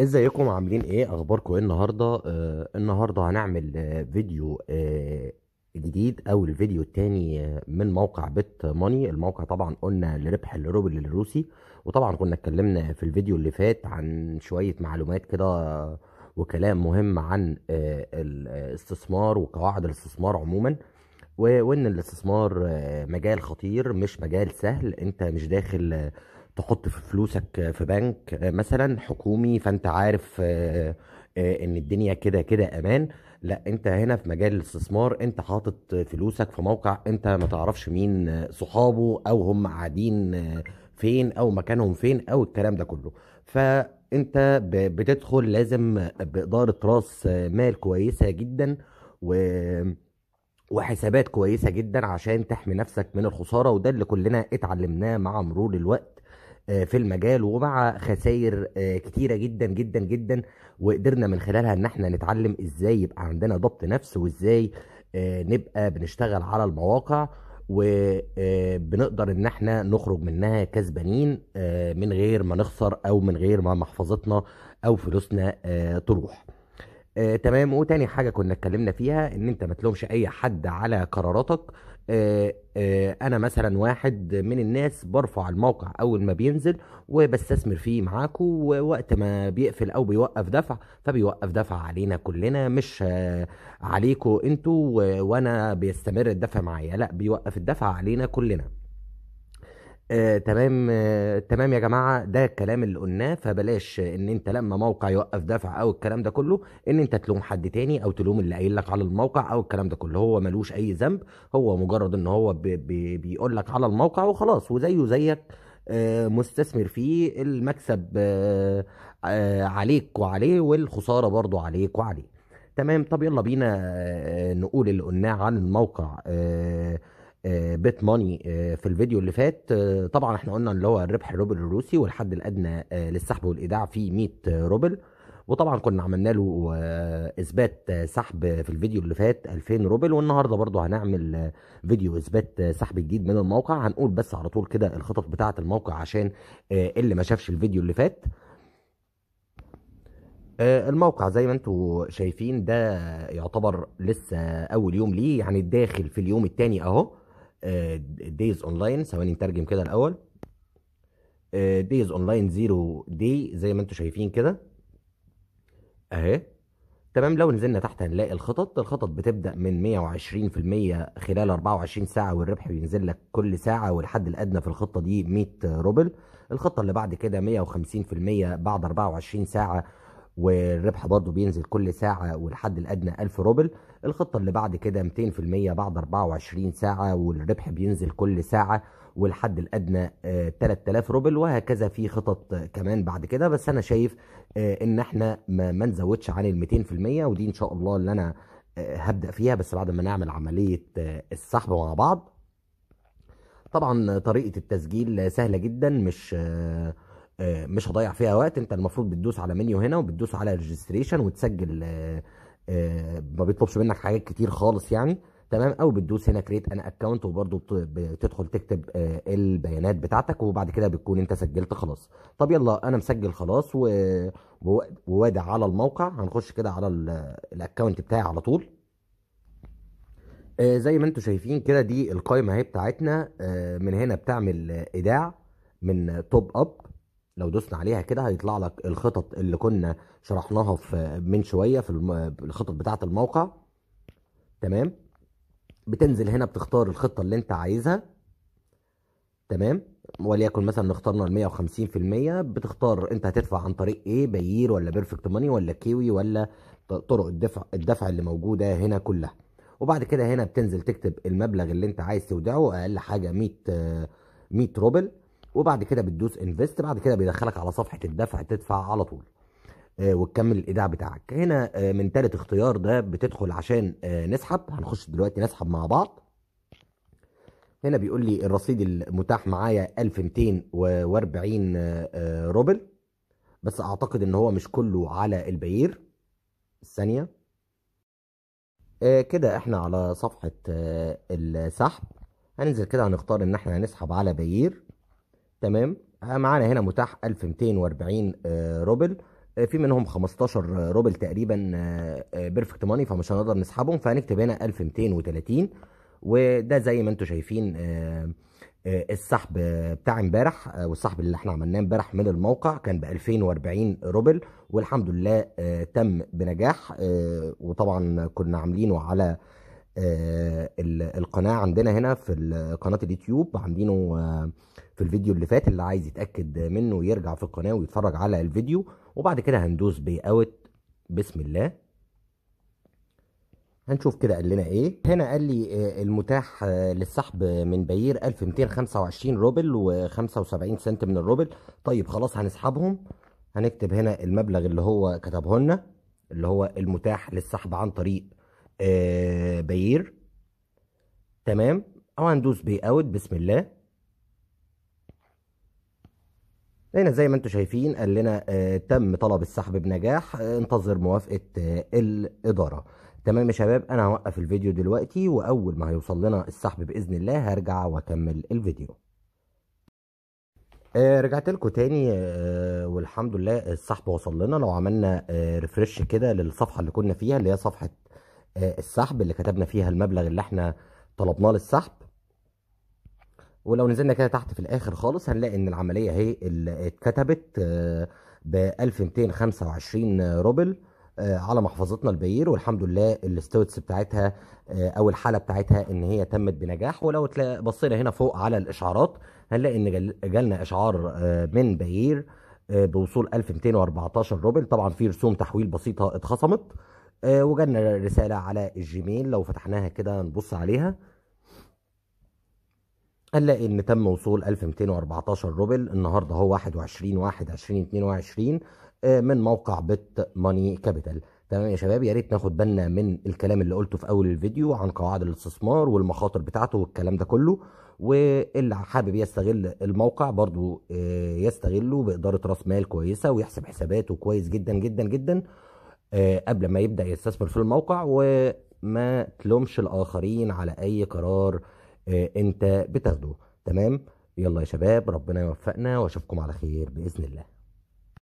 ازيكم عاملين ايه اخباركم ايه النهارده آه النهارده هنعمل آه فيديو آه جديد او الفيديو التاني آه، من موقع بيت ماني الموقع طبعا قلنا لربح الروبل الروسي وطبعا كنا اتكلمنا في الفيديو اللي فات عن شويه معلومات كده وكلام مهم عن آه الاستثمار وقواعد الاستثمار عموما وان الاستثمار آه، مجال خطير مش مجال سهل انت مش داخل تحط في فلوسك في بنك مثلا حكومي فانت عارف آه، آه، ان الدنيا كده كده امان لا انت هنا في مجال الاستثمار انت حاطط فلوسك في موقع انت ما تعرفش مين صحابه او هم قاعدين آه، فين او مكانهم فين او الكلام ده كله فانت بتدخل لازم باداره راس مال كويسه جدا و وحسابات كويسه جدا عشان تحمي نفسك من الخساره وده اللي كلنا اتعلمناه مع مرور الوقت آه، في المجال ومع خسائر آه، كتيره جدا جدا جدا وقدرنا من خلالها ان احنا نتعلم ازاي يبقى عندنا ضبط نفس وازاي آه، نبقى بنشتغل على المواقع وبنقدر ان احنا نخرج منها كسبانين من غير ما نخسر او من غير ما محفظتنا او فلوسنا تروح آه تمام وتاني حاجه كنا اتكلمنا فيها ان انت ما تلومش اي حد على قراراتك آه آه انا مثلا واحد من الناس برفع الموقع اول ما بينزل وبستثمر فيه معاكم ووقت ما بيقفل او بيوقف دفع فبيوقف دفع علينا كلنا مش آه عليكم انتوا وانا بيستمر الدفع معايا لا بيوقف الدفع علينا كلنا آه، تمام آه، تمام يا جماعه ده الكلام اللي قلناه فبلاش ان انت لما موقع يوقف دفع او الكلام ده كله ان انت تلوم حد تاني او تلوم اللي قايل لك على الموقع او الكلام ده كله هو ملوش اي ذنب هو مجرد ان هو بي بي بيقول لك على الموقع وخلاص وزيه زيك آه، مستثمر فيه المكسب آه، آه، عليك وعليه والخساره برضو عليك وعليه تمام طب يلا بينا آه، نقول اللي قلناه عن الموقع آه، بيت ماني آه، في الفيديو اللي فات آه، طبعا احنا قلنا اللي هو الربح الروبل الروسي والحد الادنى للسحب والايداع فيه 100 روبل وطبعا كنا عملنا له اثبات سحب في الفيديو اللي فات 2000 روبل والنهارده برضو هنعمل فيديو اثبات سحب جديد من الموقع هنقول بس على طول كده الخطط بتاعه الموقع عشان اللي ما شافش الفيديو اللي فات الموقع زي ما انتم شايفين ده يعتبر لسه اول يوم ليه يعني الداخل في اليوم الثاني اهو دايز آه، اونلاين ثواني نترجم كده الاول دايز اونلاين زيرو دي زي ما انتم شايفين كده اهي تمام لو نزلنا تحت هنلاقي الخطط الخطط بتبدا من 120% خلال 24 ساعه والربح بينزل لك كل ساعه والحد الادنى في الخطه دي 100 روبل الخطه اللي بعد كده 150% بعد 24 ساعه والربح برضه بينزل كل ساعة والحد الأدنى 1000 روبل الخطة اللي بعد كده 200% بعد 24 ساعة والربح بينزل كل ساعة والحد الأدنى 3000 آه، روبل وهكذا في خطط كمان بعد كده بس أنا شايف آه، إن إحنا ما نزودش عن ال 200% ودي إن شاء الله اللي أنا آه، هبدأ فيها بس بعد ما نعمل عملية السحب مع بعض طبعا طريقة التسجيل سهلة جدا مش آه، مش هضيع فيها وقت انت المفروض بتدوس على منيو هنا وبتدوس على ريجستريشن وتسجل آه، آه، ما بيطلبش منك حاجات كتير خالص يعني تمام او بتدوس هنا كريت ان اكونت وبرده بتدخل تكتب البيانات بتاعتك وبعد كده بتكون انت سجلت خلاص طب يلا انا مسجل خلاص ووادع على الموقع هنخش كده على الاكونت بتاعي على طول زي ما انتم شايفين كده دي القائمه اهي بتاعتنا من هنا بتعمل ايداع من توب اب لو دوسنا عليها كده هيطلع لك الخطط اللي كنا شرحناها في من شويه في الخطط بتاعه الموقع تمام بتنزل هنا بتختار الخطه اللي انت عايزها تمام وليكن مثلا اخترنا ال 150% بتختار انت هتدفع عن طريق ايه بيير ولا بيرفكت ماني ولا كيوي ولا طرق الدفع الدفع اللي موجوده هنا كلها وبعد كده هنا بتنزل تكتب المبلغ اللي انت عايز تودعه اقل حاجه 100 100 روبل وبعد كده بتدوس انفست بعد كده بيدخلك على صفحه الدفع تدفع على طول آه، وتكمل الايداع بتاعك هنا آه، من تالت اختيار ده بتدخل عشان آه، نسحب هنخش دلوقتي نسحب مع بعض هنا بيقول لي الرصيد المتاح معايا 1240 روبل بس اعتقد ان هو مش كله على البعير الثانيه كده احنا على صفحه السحب هننزل كده هنختار ان احنا هنسحب على بعير تمام آه، معانا هنا متاح 1240 آه، روبل آه، في منهم 15 روبل تقريبا بيرفكت ماني فمش هنقدر نسحبهم فهنكتب هنا 1230 وده زي ما انتم شايفين السحب بتاع امبارح والسحب اللي احنا عملناه امبارح من الموقع كان ب 2040 روبل والحمد لله تم بنجاح وطبعا كنا عاملينه على آه، القناه عندنا هنا في قناه اليوتيوب عاملينه آه، في الفيديو اللي فات اللي عايز يتاكد منه يرجع في القناه ويتفرج على الفيديو وبعد كده هندوس بي اوت بسم الله هنشوف كده قال لنا ايه هنا قال لي آه، المتاح للسحب من بير 1225 روبل و75 سنت من الروبل طيب خلاص هنسحبهم هنكتب هنا المبلغ اللي هو كتبه لنا اللي هو المتاح للسحب عن طريق آه، بير تمام او هندوس بي اوت بسم الله هنا زي ما انتم شايفين قال لنا آه تم طلب السحب بنجاح آه انتظر موافقه آه الاداره تمام يا شباب انا هوقف الفيديو دلوقتي واول ما هيوصل لنا السحب باذن الله هرجع واكمل الفيديو آه رجعت لكم تاني آه والحمد لله السحب وصل لنا لو عملنا آه ريفرش كده للصفحه اللي كنا فيها اللي هي صفحه السحب اللي كتبنا فيها المبلغ اللي احنا طلبناه للسحب ولو نزلنا كده تحت في الاخر خالص هنلاقي ان العمليه اهي اتكتبت آه، ب 1225 روبل آه، على محفظتنا البير والحمد لله الاستوتس بتاعتها آه، او الحاله بتاعتها ان هي تمت بنجاح ولو بصينا هنا فوق على الاشعارات هنلاقي ان جالنا اشعار من بير بوصول 1214 روبل طبعا في رسوم تحويل بسيطه اتخصمت آه، وجالنا رسالة على الجيميل لو فتحناها كده نبص عليها هنلاقي ان تم وصول 1214 روبل النهارده هو 21 1 2022 من موقع بت ماني كابيتال تمام يا شباب يا ريت ناخد بالنا من الكلام اللي قلته في اول الفيديو عن قواعد الاستثمار والمخاطر بتاعته والكلام ده كله واللي حابب يستغل الموقع برضو آه، يستغله باداره راس مال كويسه ويحسب حساباته كويس جدا جدا جدا آه، قبل ما يبدا يستثمر في الموقع وما تلومش الاخرين على اي قرار آه، انت بتاخده تمام يلا يا شباب ربنا يوفقنا واشوفكم على خير باذن الله